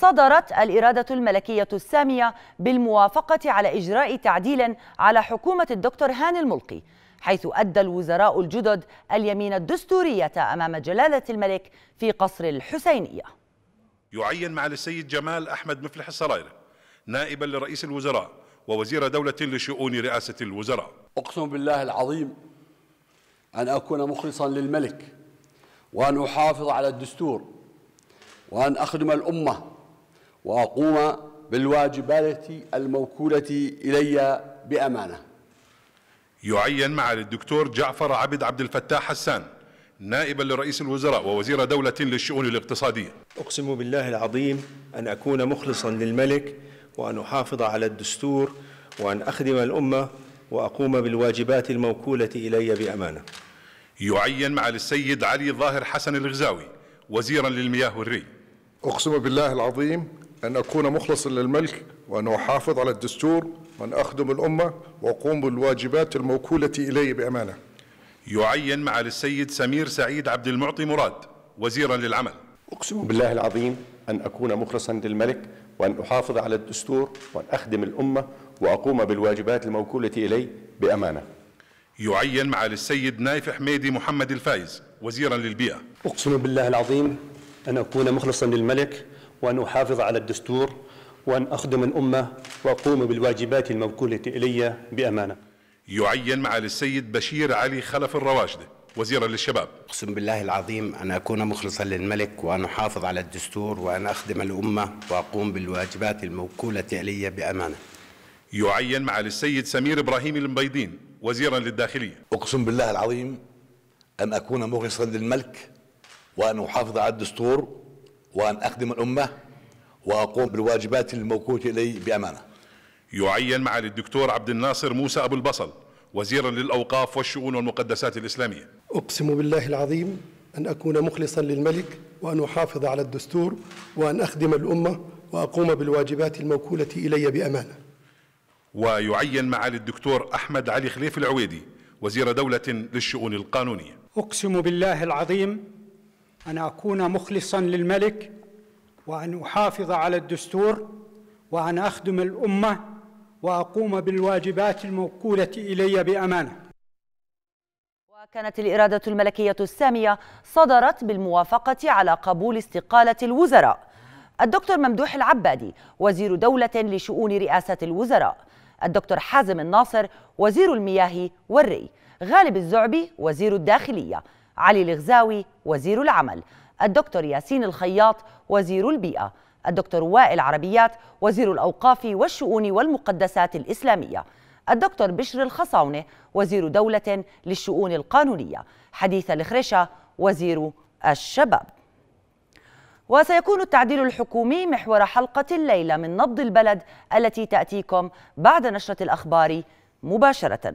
صدرت الإرادة الملكية السامية بالموافقة على إجراء تعديل على حكومة الدكتور هاني الملقي حيث أدى الوزراء الجدد اليمين الدستورية أمام جلالة الملك في قصر الحسينية يعين معالي السيد جمال أحمد مفلح السرايرة نائبا لرئيس الوزراء ووزير دولة لشؤون رئاسة الوزراء أقسم بالله العظيم أن أكون مخلصا للملك وأن أحافظ على الدستور وأن أخدم الأمة وأقوم بالواجبات الموكولة إلي بأمانة يعين معالي الدكتور جعفر عبد عبد الفتاح حسان نائبا لرئيس الوزراء ووزير دولة للشؤون الاقتصادية أقسم بالله العظيم أن أكون مخلصا للملك وأن أحافظ على الدستور وأن أخدم الأمة وأقوم بالواجبات الموكولة إلي بأمانة يعين معالي السيد علي ظاهر حسن الغزاوي وزيرا للمياه والري أقسم بالله العظيم أن أكون مخلصا للملك وأن أحافظ على الدستور وأن أخدم الأمة وأقوم بالواجبات الموكولة إلي بأمانة يعين مع السيد سمير سعيد عبد المعطي مراد وزيرا للعمل أقسم بالله العظيم أن أكون مخلصا للملك وأن أحافظ على الدستور وأن أخدم الأمة وأقوم بالواجبات الموكولة إلي بأمانة يعين مع السيد نايف حميدي محمد الفايز وزيرا للبيئة أقسم بالله العظيم أن أكون مخلصا للملك وأن أحافظ على الدستور وأن أخدم الأمة وأقوم بالواجبات الموكولة إلي بأمانة يعين معالي السيد بشير علي خلف الرواشدة وزيرا للشباب أقسم بالله العظيم أن أكون مخلصا للملك وأن أحافظ على الدستور وأن أخدم الأمة وأقوم بالواجبات الموكولة إلي بأمانة يعين معالي السيد سمير إبراهيم المبيضين وزيرا للداخلية أقسم بالله العظيم أن أكون مخلصا للملك وأن أحافظ على الدستور وأن أخدم الأمة وأقوم بالواجبات الموكوله إلي بأمانة يعين معالي الدكتور عبد الناصر موسى أبو البصل وزيرا للأوقاف والشؤون والمقدسات الإسلامية أقسم بالله العظيم أن أكون مخلصا للملك وأن أحافظ على الدستور وأن أخدم الأمة وأقوم بالواجبات الموكولة إلي بأمانة ويعين معالي الدكتور أحمد علي خليف العويدي وزير دولة للشؤون القانونية أقسم بالله العظيم أن أكون مخلصا للملك وأن أحافظ على الدستور وأن أخدم الأمة وأقوم بالواجبات الموكولة إلي بأمانة وكانت الإرادة الملكية السامية صدرت بالموافقة على قبول استقالة الوزراء الدكتور ممدوح العبادي وزير دولة لشؤون رئاسة الوزراء الدكتور حازم الناصر وزير المياه والري غالب الزعبي وزير الداخلية علي الغزاوي وزير العمل الدكتور ياسين الخياط وزير البيئة الدكتور وائل عربيات وزير الأوقاف والشؤون والمقدسات الإسلامية الدكتور بشر الخصاونة وزير دولة للشؤون القانونية حديث الخريشة وزير الشباب وسيكون التعديل الحكومي محور حلقة الليلة من نبض البلد التي تأتيكم بعد نشرة الأخبار مباشرة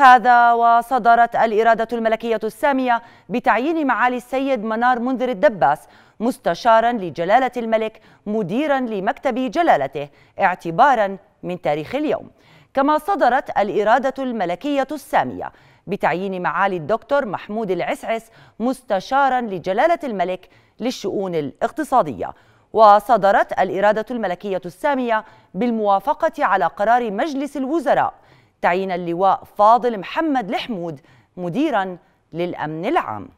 هذا وصدرت الإرادة الملكية السامية بتعيين معالي السيد منار منذر الدباس مستشارا لجلالة الملك مديرا لمكتب جلالته اعتبارا من تاريخ اليوم كما صدرت الإرادة الملكية السامية بتعيين معالي الدكتور محمود العسعس مستشارا لجلالة الملك للشؤون الاقتصادية وصدرت الإرادة الملكية السامية بالموافقة على قرار مجلس الوزراء تعيين اللواء فاضل محمد الحمود مديرا للأمن العام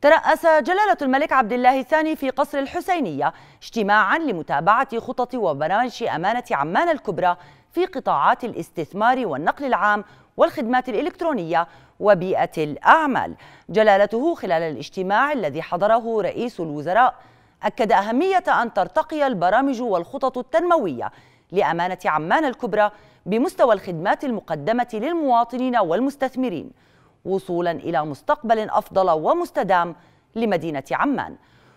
ترأس جلالة الملك عبد الله الثاني في قصر الحسينية اجتماعا لمتابعة خطط وبرامج أمانة عمان الكبرى في قطاعات الاستثمار والنقل العام والخدمات الإلكترونية وبيئة الأعمال جلالته خلال الاجتماع الذي حضره رئيس الوزراء أكد أهمية أن ترتقي البرامج والخطط التنموية لأمانة عمان الكبرى بمستوى الخدمات المقدمة للمواطنين والمستثمرين وصولا إلى مستقبل أفضل ومستدام لمدينة عمان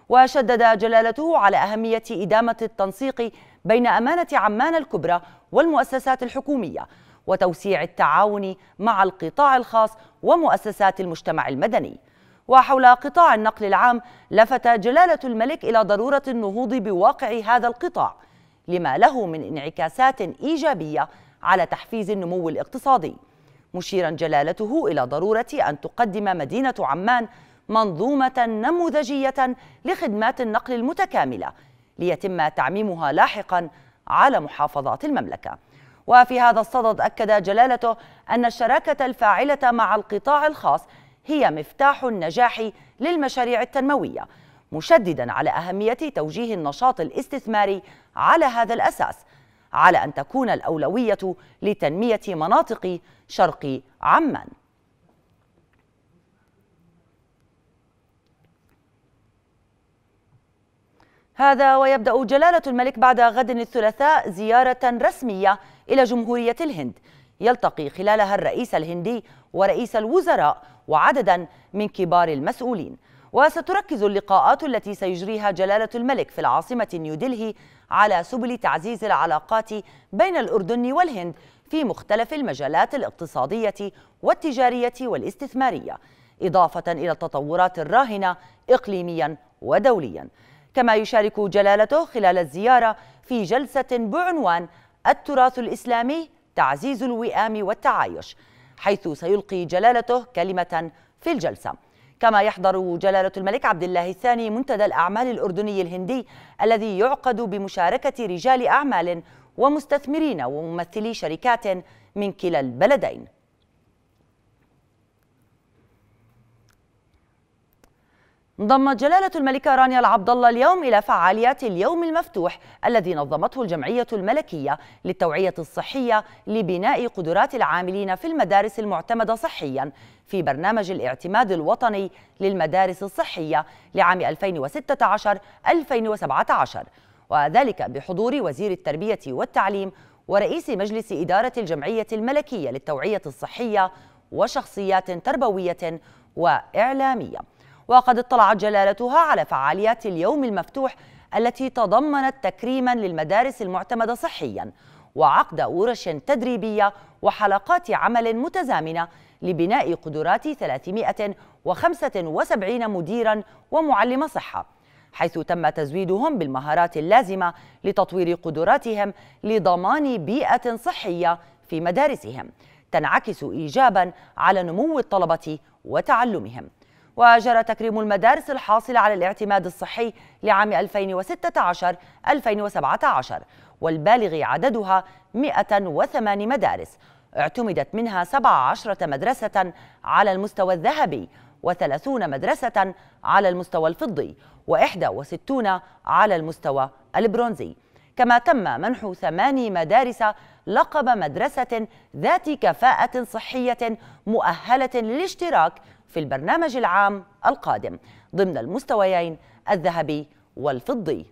وشدد جلالته على أهمية إدامة التنسيق بين أمانة عمان الكبرى والمؤسسات الحكومية وتوسيع التعاون مع القطاع الخاص ومؤسسات المجتمع المدني وحول قطاع النقل العام لفت جلالة الملك إلى ضرورة النهوض بواقع هذا القطاع لما له من انعكاسات إيجابية على تحفيز النمو الاقتصادي مشيرا جلالته إلى ضرورة أن تقدم مدينة عمان منظومة نموذجية لخدمات النقل المتكاملة ليتم تعميمها لاحقا على محافظات المملكة وفي هذا الصدد أكد جلالته أن الشراكة الفاعلة مع القطاع الخاص هي مفتاح النجاح للمشاريع التنموية مشددا على أهمية توجيه النشاط الاستثماري على هذا الأساس على أن تكون الأولوية لتنمية مناطق شرق عمان هذا ويبدأ جلالة الملك بعد غد الثلاثاء زيارة رسمية إلى جمهورية الهند يلتقي خلالها الرئيس الهندي ورئيس الوزراء وعددا من كبار المسؤولين وستركز اللقاءات التي سيجريها جلالة الملك في العاصمة نيودلهي على سبل تعزيز العلاقات بين الأردن والهند في مختلف المجالات الاقتصادية والتجارية والاستثمارية إضافة إلى التطورات الراهنة إقليميا ودوليا كما يشارك جلالته خلال الزيارة في جلسة بعنوان التراث الإسلامي تعزيز الوئام والتعايش حيث سيلقي جلالته كلمة في الجلسة كما يحضر جلالة الملك عبد الله الثاني منتدى الأعمال الأردني الهندي الذي يعقد بمشاركة رجال أعمال ومستثمرين وممثلي شركات من كلا البلدين انضمت جلالة الملكة رانيا العبد الله اليوم إلى فعاليات اليوم المفتوح الذي نظمته الجمعية الملكية للتوعية الصحية لبناء قدرات العاملين في المدارس المعتمدة صحياً في برنامج الاعتماد الوطني للمدارس الصحية لعام 2016-2017 وذلك بحضور وزير التربية والتعليم ورئيس مجلس إدارة الجمعية الملكية للتوعية الصحية وشخصيات تربوية وإعلامية وقد اطلعت جلالتها على فعاليات اليوم المفتوح التي تضمنت تكريما للمدارس المعتمدة صحيا وعقد ورش تدريبية وحلقات عمل متزامنة لبناء قدرات 375 مديرا ومعلم صحة حيث تم تزويدهم بالمهارات اللازمة لتطوير قدراتهم لضمان بيئة صحية في مدارسهم تنعكس إيجابا على نمو الطلبة وتعلمهم وجرى تكريم المدارس الحاصلة على الاعتماد الصحي لعام 2016-2017 والبالغ عددها 108 مدارس اعتمدت منها 17 مدرسة على المستوى الذهبي و30 مدرسة على المستوى الفضي و61 على المستوى البرونزي كما تم منح ثماني مدارس لقب مدرسة ذات كفاءة صحية مؤهلة للاشتراك في البرنامج العام القادم ضمن المستويين الذهبي والفضي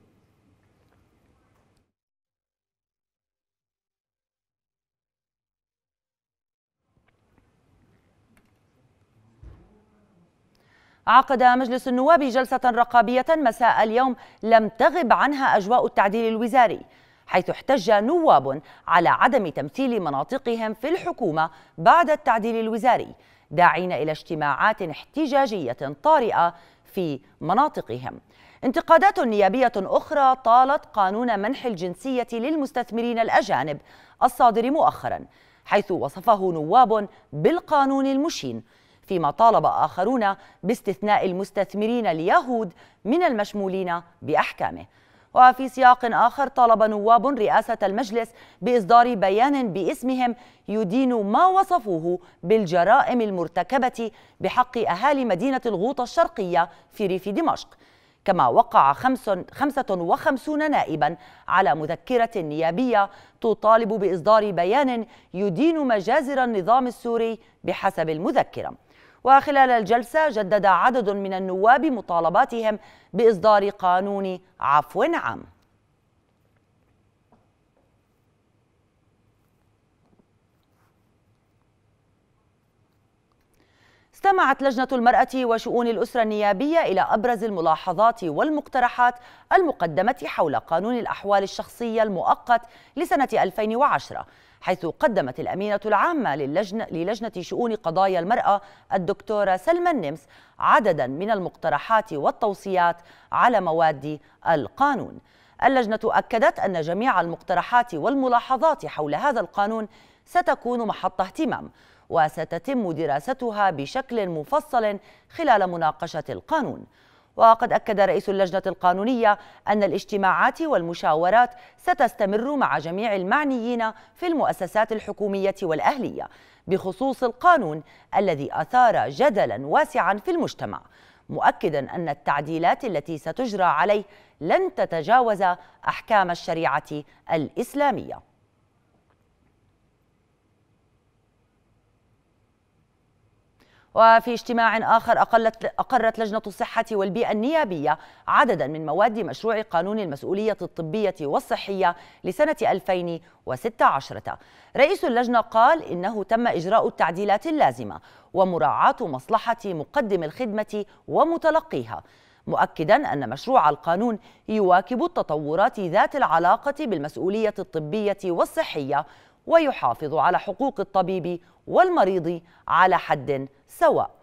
عقد مجلس النواب جلسة رقابية مساء اليوم لم تغب عنها أجواء التعديل الوزاري حيث احتج نواب على عدم تمثيل مناطقهم في الحكومة بعد التعديل الوزاري داعين إلى اجتماعات احتجاجية طارئة في مناطقهم انتقادات نيابية أخرى طالت قانون منح الجنسية للمستثمرين الأجانب الصادر مؤخرا حيث وصفه نواب بالقانون المشين فيما طالب آخرون باستثناء المستثمرين اليهود من المشمولين بأحكامه وفي سياق آخر طالب نواب رئاسة المجلس بإصدار بيان باسمهم يدين ما وصفوه بالجرائم المرتكبة بحق أهالي مدينة الغوطة الشرقية في ريف دمشق كما وقع 55 نائبا على مذكرة نيابية تطالب بإصدار بيان يدين مجازر النظام السوري بحسب المذكره وخلال الجلسة جدد عدد من النواب مطالباتهم بإصدار قانون عفو عام استمعت لجنة المرأة وشؤون الأسرة النيابية إلى أبرز الملاحظات والمقترحات المقدمة حول قانون الأحوال الشخصية المؤقت لسنة 2010 حيث قدمت الأمينة العامة للجنة, للجنة شؤون قضايا المرأة الدكتورة سلمى النمس عددا من المقترحات والتوصيات على مواد القانون اللجنة أكدت أن جميع المقترحات والملاحظات حول هذا القانون ستكون محط اهتمام وستتم دراستها بشكل مفصل خلال مناقشة القانون وقد أكد رئيس اللجنة القانونية أن الاجتماعات والمشاورات ستستمر مع جميع المعنيين في المؤسسات الحكومية والأهلية بخصوص القانون الذي أثار جدلا واسعا في المجتمع مؤكدا أن التعديلات التي ستجرى عليه لن تتجاوز أحكام الشريعة الإسلامية وفي اجتماع آخر أقلت أقرت لجنة الصحة والبيئة النيابية عددا من مواد مشروع قانون المسؤولية الطبية والصحية لسنة 2016 رئيس اللجنة قال إنه تم إجراء التعديلات اللازمة ومراعاة مصلحة مقدم الخدمة ومتلقيها مؤكدا ان مشروع القانون يواكب التطورات ذات العلاقه بالمسؤوليه الطبيه والصحيه ويحافظ على حقوق الطبيب والمريض على حد سواء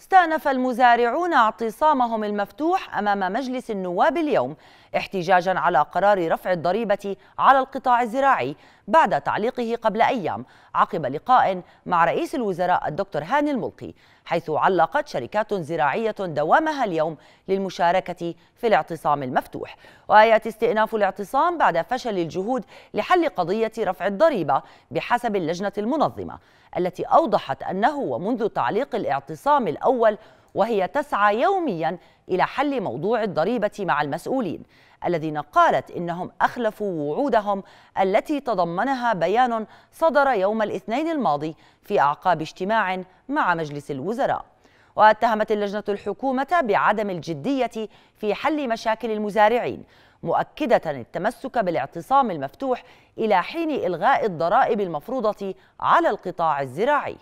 استأنف المزارعون اعتصامهم المفتوح أمام مجلس النواب اليوم احتجاجا على قرار رفع الضريبة على القطاع الزراعي بعد تعليقه قبل أيام عقب لقاء مع رئيس الوزراء الدكتور هاني الملقي حيث علقت شركات زراعية دوامها اليوم للمشاركة في الاعتصام المفتوح ويأتي استئناف الاعتصام بعد فشل الجهود لحل قضية رفع الضريبة بحسب اللجنة المنظمة التي أوضحت أنه ومنذ تعليق الاعتصام الأول وهي تسعى يوميا إلى حل موضوع الضريبة مع المسؤولين الذين قالت إنهم أخلفوا وعودهم التي تضمنها بيان صدر يوم الاثنين الماضي في أعقاب اجتماع مع مجلس الوزراء واتهمت اللجنة الحكومة بعدم الجدية في حل مشاكل المزارعين مؤكدة التمسك بالاعتصام المفتوح إلى حين إلغاء الضرائب المفروضة على القطاع الزراعي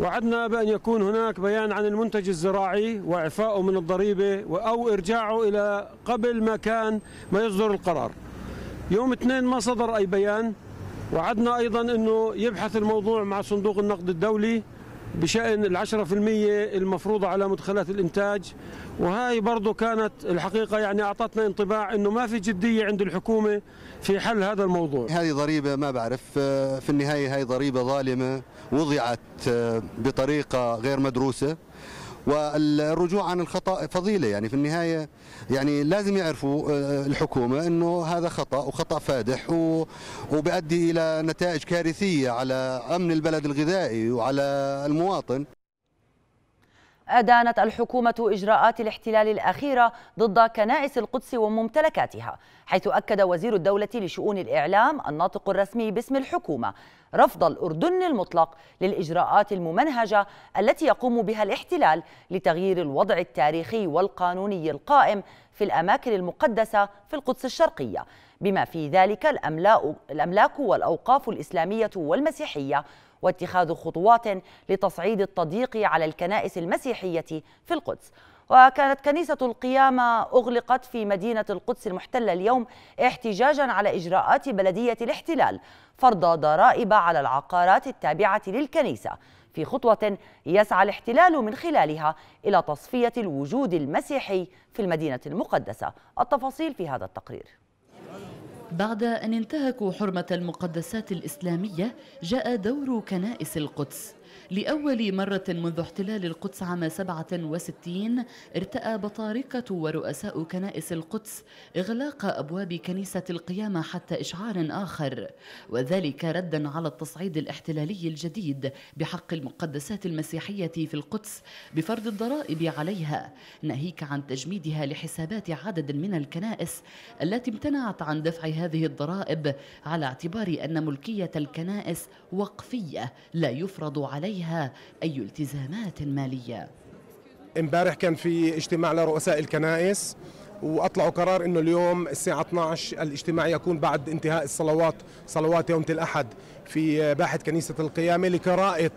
وعدنا بأن يكون هناك بيان عن المنتج الزراعي وإعفائه من الضريبة أو إرجاعه إلى قبل ما كان ما يصدر القرار يوم اثنين ما صدر أي بيان وعدنا أيضا أنه يبحث الموضوع مع صندوق النقد الدولي بشأن العشرة في المية المفروضة على مدخلات الإنتاج وهاي برضو كانت الحقيقة يعني أعطتنا انطباع أنه ما في جدية عند الحكومة في حل هذا الموضوع هذه ضريبة ما بعرف آه، في النهاية هذه ضريبة ظالمة وضعت آه، بطريقة غير مدروسة والرجوع عن الخطا فضيله يعني في النهايه يعني لازم يعرفوا آه، الحكومه انه هذا خطا وخطا فادح وبيؤدي الى نتائج كارثيه على امن البلد الغذائي وعلى المواطن أدانت الحكومة إجراءات الاحتلال الأخيرة ضد كنائس القدس وممتلكاتها حيث أكد وزير الدولة لشؤون الإعلام الناطق الرسمي باسم الحكومة رفض الأردن المطلق للإجراءات الممنهجة التي يقوم بها الاحتلال لتغيير الوضع التاريخي والقانوني القائم في الأماكن المقدسة في القدس الشرقية بما في ذلك الأملاك والأوقاف الإسلامية والمسيحية واتخاذ خطوات لتصعيد التضييق على الكنائس المسيحية في القدس وكانت كنيسة القيامة أغلقت في مدينة القدس المحتلة اليوم احتجاجا على إجراءات بلدية الاحتلال فرض ضرائب على العقارات التابعة للكنيسة في خطوة يسعى الاحتلال من خلالها إلى تصفية الوجود المسيحي في المدينة المقدسة التفاصيل في هذا التقرير بعد أن انتهكوا حرمة المقدسات الإسلامية جاء دور كنائس القدس لأول مرة منذ احتلال القدس عام 67 ارتأى بطاركة ورؤساء كنائس القدس إغلاق أبواب كنيسة القيامة حتى إشعار آخر وذلك ردا على التصعيد الاحتلالي الجديد بحق المقدسات المسيحية في القدس بفرض الضرائب عليها ناهيك عن تجميدها لحسابات عدد من الكنائس التي امتنعت عن دفع هذه الضرائب على اعتبار أن ملكية الكنائس وقفية لا يفرض عليها عليها أي التزامات مالية امبارح كان في اجتماع لرؤساء الكنائس واطلعوا قرار انه اليوم الساعه 12 الاجتماع يكون بعد انتهاء الصلوات صلوات يوم الاحد في باحه كنيسه القيامه لقراءه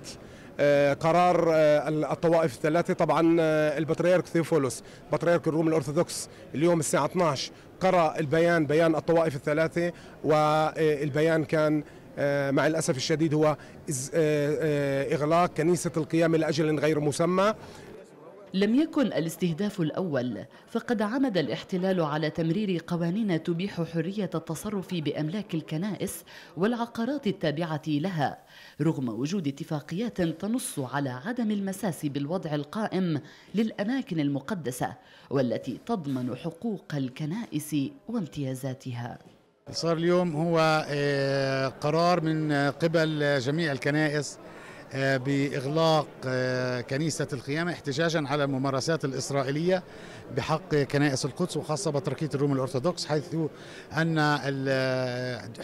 آه، قرار آه، الطوائف الثلاثه طبعا آه، البطريرك ثيوفولوس بطريرك الروم الارثوذكس اليوم الساعه 12 قرا البيان بيان الطوائف الثلاثه والبيان كان آه، مع الأسف الشديد هو آه، آه، إغلاق كنيسة القيامة لأجل غير مسمى لم يكن الاستهداف الأول فقد عمد الاحتلال على تمرير قوانين تبيح حرية التصرف بأملاك الكنائس والعقارات التابعة لها رغم وجود اتفاقيات تنص على عدم المساس بالوضع القائم للأماكن المقدسة والتي تضمن حقوق الكنائس وامتيازاتها صار اليوم هو آه، قرار من آه، قبل جميع الكنائس آه، باغلاق كنيسه القيامه احتجاجا على الممارسات الاسرائيليه بحق كنائس القدس وخاصة بتركية الروم الأرثوذكس حيث أن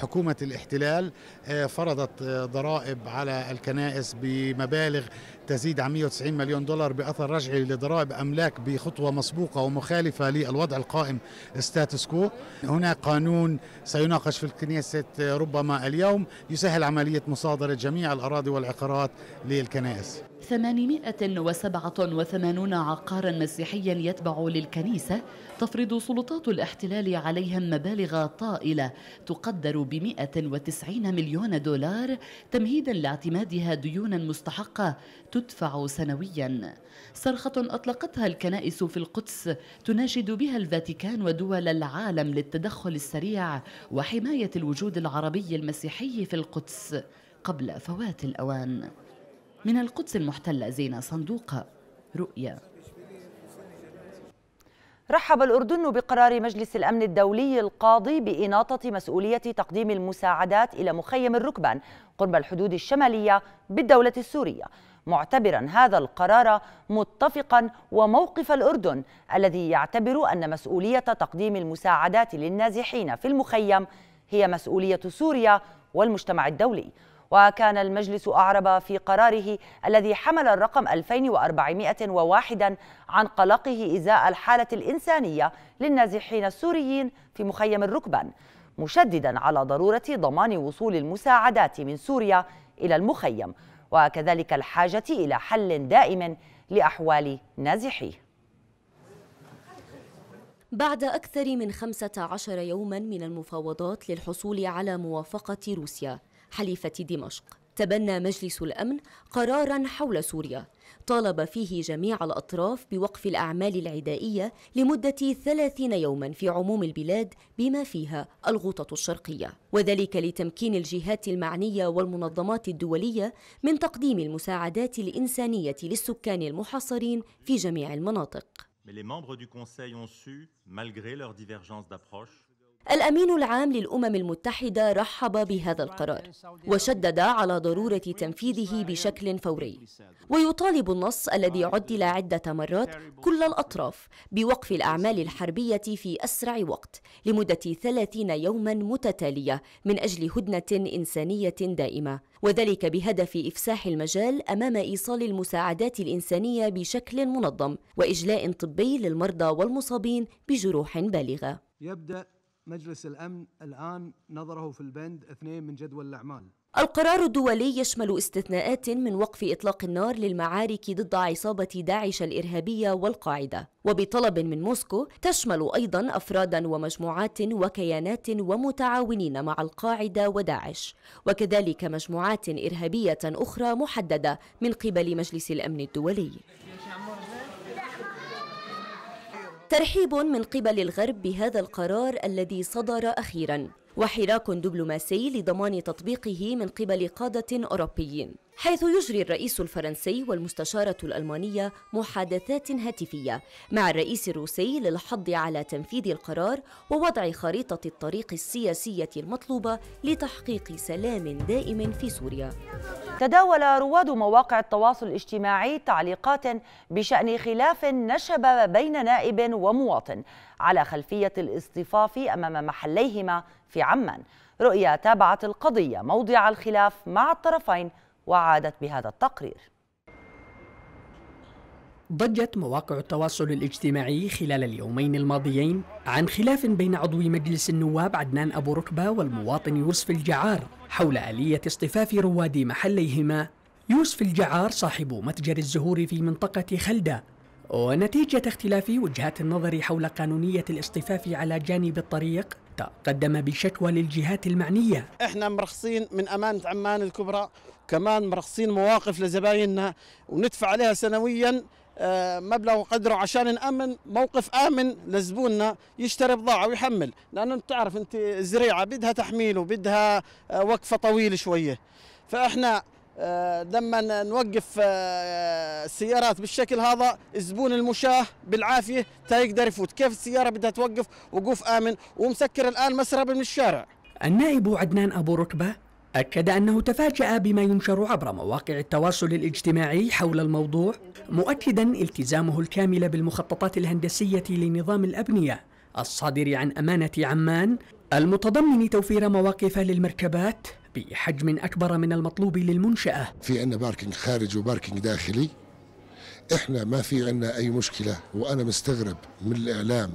حكومة الاحتلال آه، فرضت آه، ضرائب على الكنائس بمبالغ تزيد عن 190 مليون دولار بأثر رجعي لضرائب أملاك بخطوة مسبوقة ومخالفة للوضع القائم ستاتس كو هناك قانون سيناقش في الكنيسة آه، ربما اليوم يسهل عملية مصادرة جميع الأراضي والعقارات للكنائس 887 عقارا مسيحيا يتبع للكنيسة تفرض سلطات الاحتلال عليهم مبالغ طائلة تقدر ب 190 مليون دولار تمهيدا لاعتمادها ديونا مستحقة تدفع سنويا صرخة أطلقتها الكنائس في القدس تناشد بها الفاتيكان ودول العالم للتدخل السريع وحماية الوجود العربي المسيحي في القدس قبل فوات الأوان من القدس المحتلة زينة صندوق رؤيا رحب الأردن بقرار مجلس الأمن الدولي القاضي بإناطة مسؤولية تقديم المساعدات إلى مخيم الركبان قرب الحدود الشمالية بالدولة السورية معتبرا هذا القرار متفقا وموقف الأردن الذي يعتبر أن مسؤولية تقديم المساعدات للنازحين في المخيم هي مسؤولية سوريا والمجتمع الدولي وكان المجلس أعرب في قراره الذي حمل الرقم 2401 عن قلقه إزاء الحالة الإنسانية للنازحين السوريين في مخيم الركبان مشددا على ضرورة ضمان وصول المساعدات من سوريا إلى المخيم وكذلك الحاجة إلى حل دائم لأحوال نازحيه بعد أكثر من 15 يوما من المفاوضات للحصول على موافقة روسيا حليفة دمشق تبنى مجلس الامن قرارا حول سوريا طالب فيه جميع الاطراف بوقف الاعمال العدائيه لمده 30 يوما في عموم البلاد بما فيها الغوطه الشرقيه وذلك لتمكين الجهات المعنيه والمنظمات الدوليه من تقديم المساعدات الانسانيه للسكان المحاصرين في جميع المناطق Mais les membres du Conseil ont su, malgré leurs divergences d'approche, الأمين العام للأمم المتحدة رحب بهذا القرار وشدد على ضرورة تنفيذه بشكل فوري ويطالب النص الذي عدل عدة مرات كل الأطراف بوقف الأعمال الحربية في أسرع وقت لمدة 30 يوما متتالية من أجل هدنة إنسانية دائمة وذلك بهدف إفساح المجال أمام إيصال المساعدات الإنسانية بشكل منظم وإجلاء طبي للمرضى والمصابين بجروح بالغة يبدأ مجلس الأمن الآن نظره في البند اثنين من جدول الأعمال القرار الدولي يشمل استثناءات من وقف إطلاق النار للمعارك ضد عصابة داعش الإرهابية والقاعدة وبطلب من موسكو تشمل أيضا أفرادا ومجموعات وكيانات ومتعاونين مع القاعدة وداعش وكذلك مجموعات إرهابية أخرى محددة من قبل مجلس الأمن الدولي ترحيب من قبل الغرب بهذا القرار الذي صدر أخيراً وحراك دبلوماسي لضمان تطبيقه من قبل قادة أوروبيين حيث يجري الرئيس الفرنسي والمستشارة الألمانية محادثات هاتفية مع الرئيس الروسي للحض على تنفيذ القرار ووضع خريطة الطريق السياسية المطلوبة لتحقيق سلام دائم في سوريا. تداول رواد مواقع التواصل الاجتماعي تعليقات بشأن خلاف نشب بين نائب ومواطن على خلفية الاصطفاف أمام محليهما في عمان رؤيا تابعت القضية موضع الخلاف مع الطرفين وعادت بهذا التقرير ضجت مواقع التواصل الاجتماعي خلال اليومين الماضيين عن خلاف بين عضو مجلس النواب عدنان أبو ركبة والمواطن يوسف الجعار حول آلية اصطفاف رواد محليهما يوسف الجعار صاحب متجر الزهور في منطقة خلدة ونتيجة اختلاف وجهات النظر حول قانونية الاصطفاف على جانب الطريق حتى قدم بشكوى للجهات المعنية احنا مرخصين من أمانة عمان الكبرى كمان مرخصين مواقف لزبايننا وندفع عليها سنويا آه، مبلغ وقدره عشان نأمن موقف آمن لزبوننا يشتري بضاعة ويحمل لأنه بتعرف أنت زريعة بدها تحميل وبدها آه، وقفة طويلة شوية فإحنا آه، لما نوقف آه، السيارات بالشكل هذا الزبون المشاه بالعافيه تا يقدر يفوت كيف السياره بدها توقف وقوف امن ومسكر الان مسرب من الشارع النائب عدنان ابو ركبه أكد أنه تفاجأ بما ينشر عبر مواقع التواصل الاجتماعي حول الموضوع مؤكدا التزامه الكامل بالمخططات الهندسية لنظام الأبنية الصادر عن أمانة عمان المتضمن توفير مواقف للمركبات بحجم أكبر من المطلوب للمنشأة في عندنا باركينج خارجي وباركينج داخلي احنا ما في عندنا أي مشكلة وأنا مستغرب من الإعلام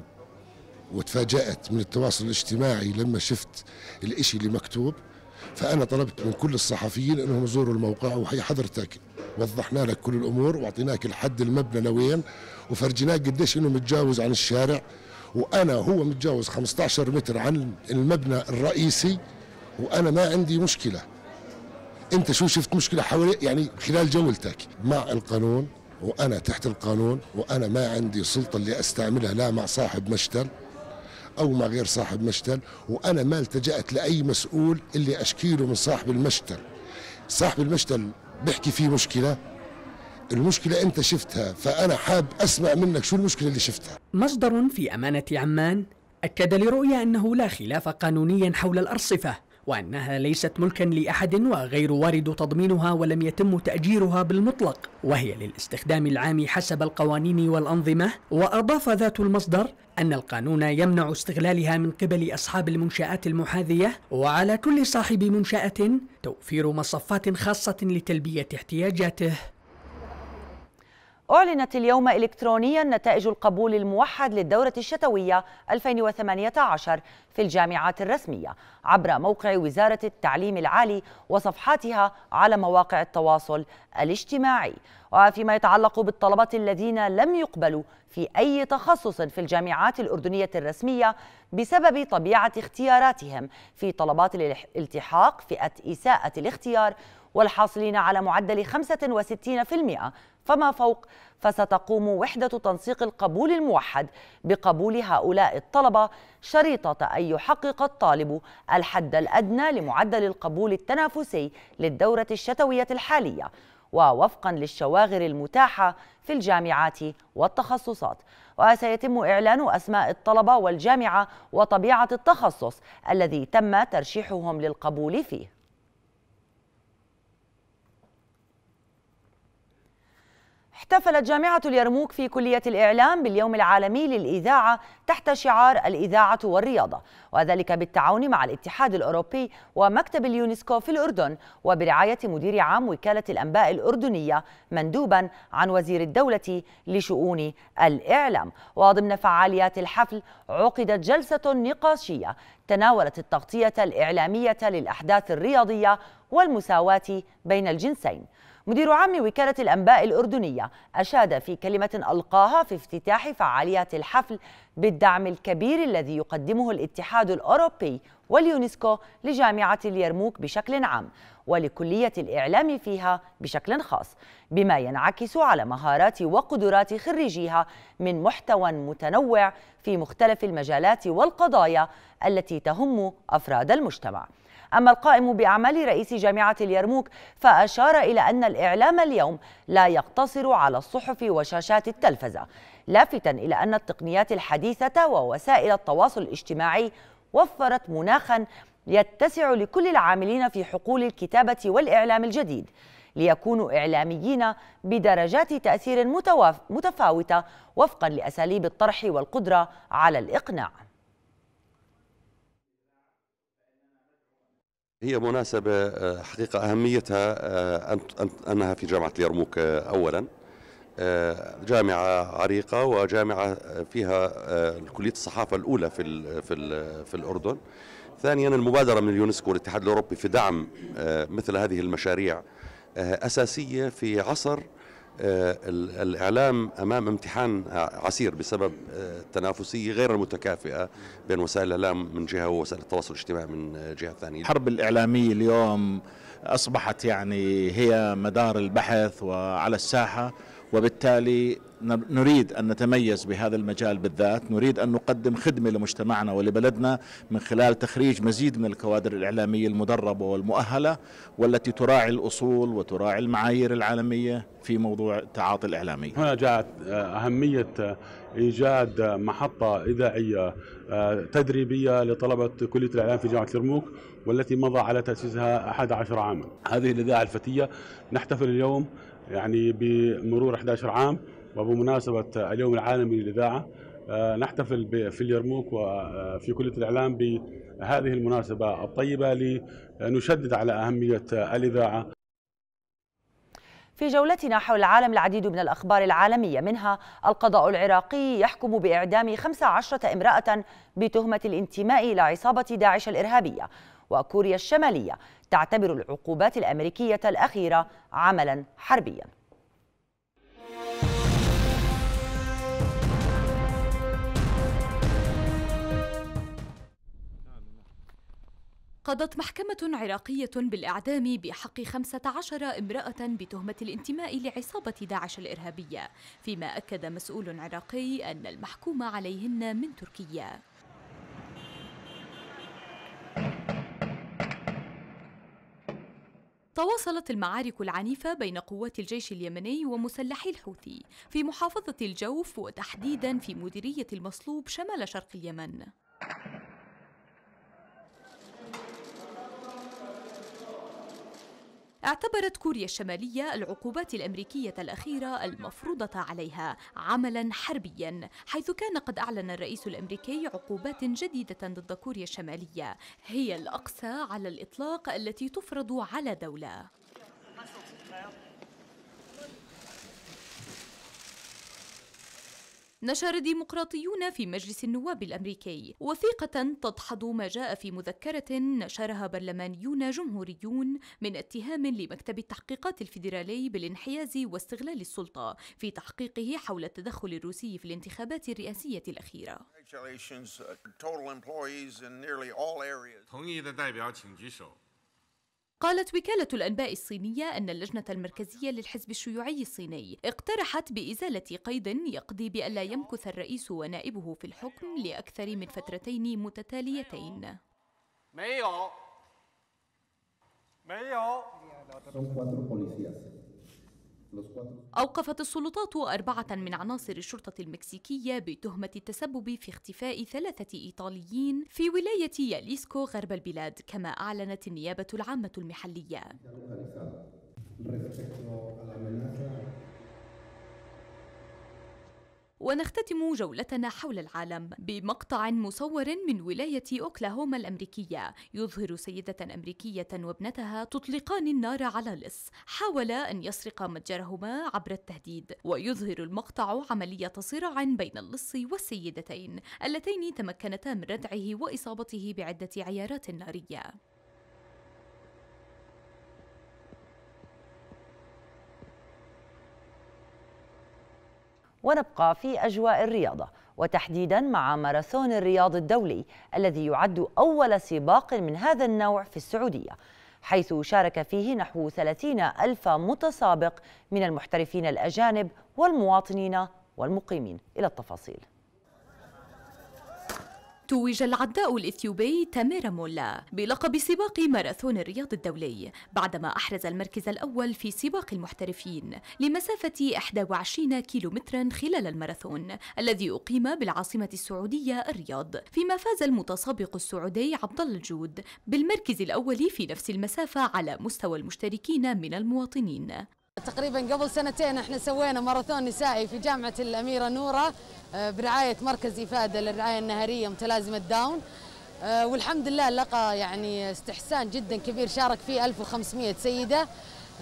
وتفاجأت من التواصل الاجتماعي لما شفت الإشي اللي مكتوب فأنا طلبت من كل الصحفيين أنهم يزوروا الموقع وهي حضرتك وضحنا لك كل الأمور وأعطيناك الحد المبنى لوين وفرجيناك قديش أنه متجاوز عن الشارع وانا هو متجاوز 15 متر عن المبنى الرئيسي وانا ما عندي مشكله انت شو شفت مشكله حوالي يعني خلال جولتك مع القانون وانا تحت القانون وانا ما عندي سلطه اللي استعملها لا مع صاحب مشتل او مع غير صاحب مشتل وانا ما التجأت لاي مسؤول اللي اشكيله من صاحب المشتل صاحب المشتل بحكي فيه مشكله المشكلة أنت شفتها فأنا حاب أسمع منك شو المشكلة اللي شفتها مصدر في أمانة عمان أكد لرؤيا أنه لا خلاف قانوني حول الأرصفة وأنها ليست ملكا لأحد وغير وارد تضمينها ولم يتم تأجيرها بالمطلق وهي للاستخدام العام حسب القوانين والأنظمة وأضاف ذات المصدر أن القانون يمنع استغلالها من قبل أصحاب المنشآت المحاذية وعلى كل صاحب منشأة توفير مصفات خاصة لتلبية احتياجاته أعلنت اليوم إلكترونيا نتائج القبول الموحد للدورة الشتوية 2018 في الجامعات الرسمية عبر موقع وزارة التعليم العالي وصفحاتها على مواقع التواصل الاجتماعي وفيما يتعلق بالطلبة الذين لم يقبلوا في أي تخصص في الجامعات الأردنية الرسمية بسبب طبيعة اختياراتهم في طلبات الالتحاق فئة إساءة الاختيار والحاصلين على معدل 65% فما فوق فستقوم وحدة تنسيق القبول الموحد بقبول هؤلاء الطلبة شريطة أن يحقق الطالب الحد الأدنى لمعدل القبول التنافسي للدورة الشتوية الحالية ووفقا للشواغر المتاحة في الجامعات والتخصصات وسيتم إعلان أسماء الطلبة والجامعة وطبيعة التخصص الذي تم ترشيحهم للقبول فيه احتفلت جامعة اليرموك في كلية الإعلام باليوم العالمي للإذاعة تحت شعار الإذاعة والرياضة وذلك بالتعاون مع الاتحاد الأوروبي ومكتب اليونسكو في الأردن وبرعاية مدير عام وكالة الأنباء الأردنية مندوبا عن وزير الدولة لشؤون الإعلام وضمن فعاليات الحفل عقدت جلسة نقاشية تناولت التغطية الإعلامية للأحداث الرياضية والمساواة بين الجنسين مدير عام وكالة الأنباء الأردنية أشاد في كلمة ألقاها في افتتاح فعاليات الحفل بالدعم الكبير الذي يقدمه الاتحاد الأوروبي واليونسكو لجامعة اليرموك بشكل عام ولكلية الإعلام فيها بشكل خاص بما ينعكس على مهارات وقدرات خريجيها من محتوى متنوع في مختلف المجالات والقضايا التي تهم أفراد المجتمع أما القائم بأعمال رئيس جامعة اليرموك فأشار إلى أن الإعلام اليوم لا يقتصر على الصحف وشاشات التلفزة لافتا إلى أن التقنيات الحديثة ووسائل التواصل الاجتماعي وفرت مناخا يتسع لكل العاملين في حقول الكتابة والإعلام الجديد ليكونوا إعلاميين بدرجات تأثير متفاوتة وفقا لأساليب الطرح والقدرة على الإقناع هي مناسبة آه، حقيقة أهميتها آه، أنها في جامعة اليرموك آه، أولا جامعة عريقة وجامعة فيها كلية الصحافة الأولى في الـ في الـ في الأردن ثانيا المبادرة من اليونسكو والاتحاد الأوروبي في دعم مثل هذه المشاريع أساسية في عصر آه، الإعلام أمام امتحان عسير بسبب التنافسية آه، غير المتكافئة بين وسائل الإعلام من جهة ووسائل التواصل الاجتماعي من آه، جهة ثانية الحرب الإعلامية اليوم أصبحت يعني هي مدار البحث وعلى الساحة وبالتالي نريد أن نتميز بهذا المجال بالذات نريد أن نقدم خدمة لمجتمعنا ولبلدنا من خلال تخريج مزيد من الكوادر الإعلامية المدربة والمؤهلة والتي تراعي الأصول وتراعي المعايير العالمية في موضوع التعاطي الإعلامي هنا جاءت آه، أهمية آه، إيجاد آه، محطة إذاعية تدريبية لطلبة كلية الإعلام في جامعة اليرموك والتي مضى على تأسيسها 11 عاما هذه الإذاعة الفتية نحتفل اليوم يعني بمرور 11 عام وبمناسبة اليوم العالمي للإذاعة آه، نحتفل في اليرموك وفي كلية الإعلام بهذه المناسبة الطيبة لنشدد على أهمية الإذاعة في جولتنا حول العالم العديد من الأخبار العالمية منها القضاء العراقي يحكم بإعدام 15 امرأة بتهمة الانتماء إلى عصابة داعش الإرهابية وكوريا الشمالية تعتبر العقوبات الأمريكية الأخيرة عملا حربيا قضت محكمة عراقية بالإعدام بحق 15 امرأة بتهمة الانتماء لعصابة داعش الإرهابية، فيما أكد مسؤول عراقي أن المحكوم عليهن من تركيا. تواصلت المعارك العنيفة بين قوات الجيش اليمني ومسلحي الحوثي في محافظة الجوف وتحديدا في مديرية المصلوب شمال شرق اليمن اعتبرت كوريا الشمالية العقوبات الأمريكية الأخيرة المفروضة عليها عملا حربيا حيث كان قد أعلن الرئيس الأمريكي عقوبات جديدة ضد كوريا الشمالية هي الأقصى على الإطلاق التي تفرض على دولة نشر ديمقراطيون في مجلس النواب الأمريكي وثيقة تدحض ما جاء في مذكرة نشرها برلمانيون جمهوريون من اتهام لمكتب التحقيقات الفيدرالي بالانحياز واستغلال السلطة في تحقيقه حول التدخل الروسي في الانتخابات الرئاسية الأخيرة 同意的代表请举手。قالت وكالة الأنباء الصينية أن اللجنة المركزية للحزب الشيوعي الصيني اقترحت بإزالة قيد يقضي بألا يمكث الرئيس ونائبه في الحكم لأكثر من فترتين متتاليتين. أوقفت السلطات أربعة من عناصر الشرطة المكسيكية بتهمة التسبب في اختفاء ثلاثة إيطاليين في ولاية ياليسكو غرب البلاد كما أعلنت النيابة العامة المحلية ونختتم جولتنا حول العالم بمقطع مصور من ولاية أوكلاهوما الأمريكية يظهر سيدة أمريكية وابنتها تطلقان النار على لص حاولا أن يسرق متجرهما عبر التهديد ويظهر المقطع عملية صراع بين اللص والسيدتين اللتين تمكنتا من ردعه وإصابته بعدة عيارات نارية ونبقى في أجواء الرياضة وتحديدا مع ماراثون الرياض الدولي الذي يعد أول سباق من هذا النوع في السعودية حيث شارك فيه نحو 30 ألف متسابق من المحترفين الأجانب والمواطنين والمقيمين إلى التفاصيل توج العداء الإثيوبي تاميرا مولا بلقب سباق ماراثون الرياض الدولي بعدما أحرز المركز الأول في سباق المحترفين لمسافة 21 كيلومترا خلال الماراثون الذي أقيم بالعاصمة السعودية الرياض فيما فاز المتسابق السعودي عبد الله الجود بالمركز الأول في نفس المسافة على مستوى المشتركين من المواطنين تقريبا قبل سنتين احنا سوينا ماراثون نسائي في جامعه الاميره نوره آه، برعايه مركز افاده للرعايه النهاريه متلازمه داون آه، والحمد لله لقى يعني استحسان جدا كبير شارك فيه 1500 سيده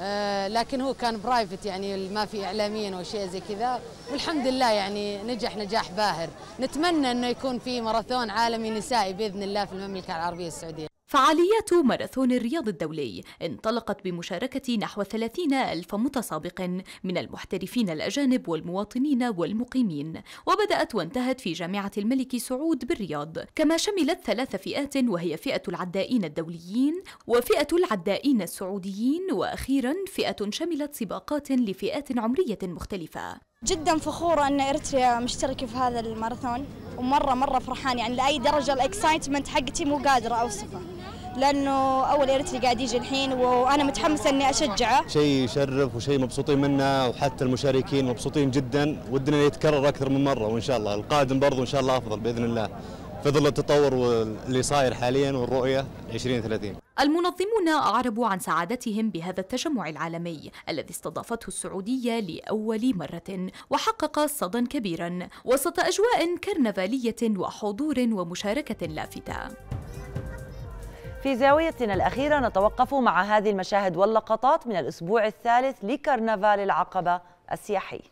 آه، لكن هو كان برايفت يعني ما في اعلاميا واشياء زي كذا والحمد لله يعني نجح نجاح باهر نتمنى انه يكون في ماراثون عالمي نسائي باذن الله في المملكه العربيه السعوديه فعاليات ماراثون الرياض الدولي انطلقت بمشاركة نحو 30 ألف متسابق من المحترفين الأجانب والمواطنين والمقيمين وبدأت وانتهت في جامعة الملك سعود بالرياض كما شملت ثلاث فئات وهي فئة العدائين الدوليين وفئة العدائين السعوديين وأخيرا فئة شملت سباقات لفئات عمرية مختلفة جدا فخورة أن إرتريا مشتركة في هذا الماراثون ومرة مرة فرحان يعني لأي درجة الإكسايتمنت حقتي مو قادرة أوصفه لانه اول اريتري قاعد يجي الحين وانا متحمسه اني اشجعه شيء يشرف وشيء مبسوطين منه وحتى المشاركين مبسوطين جدا ودنا يتكرر اكثر من مره وان شاء الله القادم برضه ان شاء الله افضل باذن الله فضل التطور اللي صاير حاليا والرؤيه 2030 المنظمون أعربوا عن سعادتهم بهذا التجمع العالمي الذي استضافته السعودية لأول مرة وحقق صدى كبيرا وسط أجواء كرنفالية وحضور ومشاركة لافتة في زاويتنا الأخيرة نتوقف مع هذه المشاهد واللقطات من الأسبوع الثالث لكرنفال العقبة السياحي